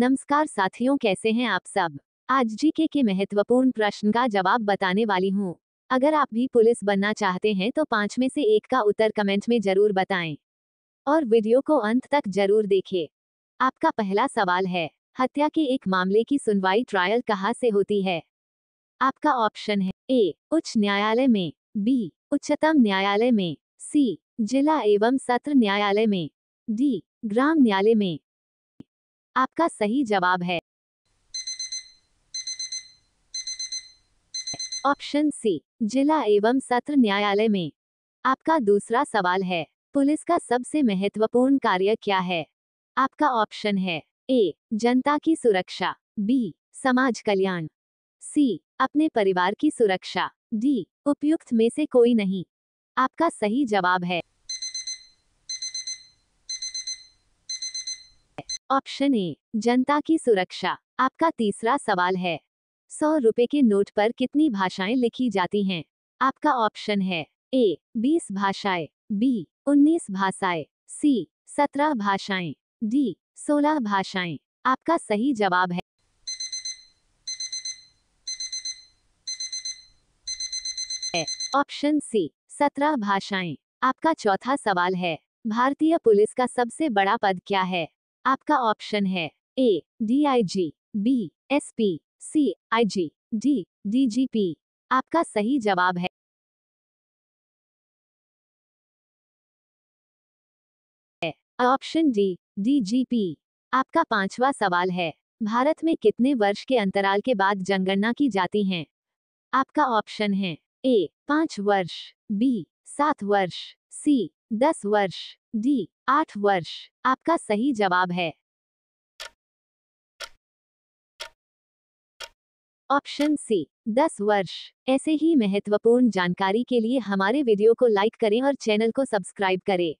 नमस्कार साथियों कैसे हैं आप सब आज जीके के महत्वपूर्ण प्रश्न का जवाब बताने वाली हूँ अगर आप भी पुलिस बनना चाहते हैं तो पांच में से एक का उत्तर कमेंट में जरूर बताएं और वीडियो को अंत तक जरूर देखें आपका पहला सवाल है हत्या के एक मामले की सुनवाई ट्रायल कहाँ से होती है आपका ऑप्शन है ए उच्च न्यायालय में बी उच्चतम न्यायालय में सी जिला एवं सत्र न्यायालय में डी ग्राम न्यायालय में आपका सही जवाब है ऑप्शन सी जिला एवं सत्र न्यायालय में आपका दूसरा सवाल है पुलिस का सबसे महत्वपूर्ण कार्य क्या है आपका ऑप्शन है ए जनता की सुरक्षा बी समाज कल्याण सी अपने परिवार की सुरक्षा डी उपयुक्त में से कोई नहीं आपका सही जवाब है ऑप्शन ए जनता की सुरक्षा आपका तीसरा सवाल है सौ रुपए के नोट पर कितनी भाषाएं लिखी जाती हैं आपका ऑप्शन है ए बीस भाषाएं बी उन्नीस भाषाएं सी सत्रह भाषाएं डी सोलह भाषाएं आपका सही जवाब है ऑप्शन सी सत्रह भाषाएं आपका चौथा सवाल है भारतीय पुलिस का सबसे बड़ा पद क्या है आपका ऑप्शन है A D I G B S P C I G D D G P आपका सही जवाब है option D D G P आपका पांचवा सवाल है भारत में कितने वर्ष के अंतराल के बाद जनगणना की जाती है आपका ऑप्शन है ए पांच वर्ष बी सात वर्ष सी दस वर्ष डी आठ वर्ष आपका सही जवाब है ऑप्शन सी दस वर्ष ऐसे ही महत्वपूर्ण जानकारी के लिए हमारे वीडियो को लाइक करें और चैनल को सब्सक्राइब करें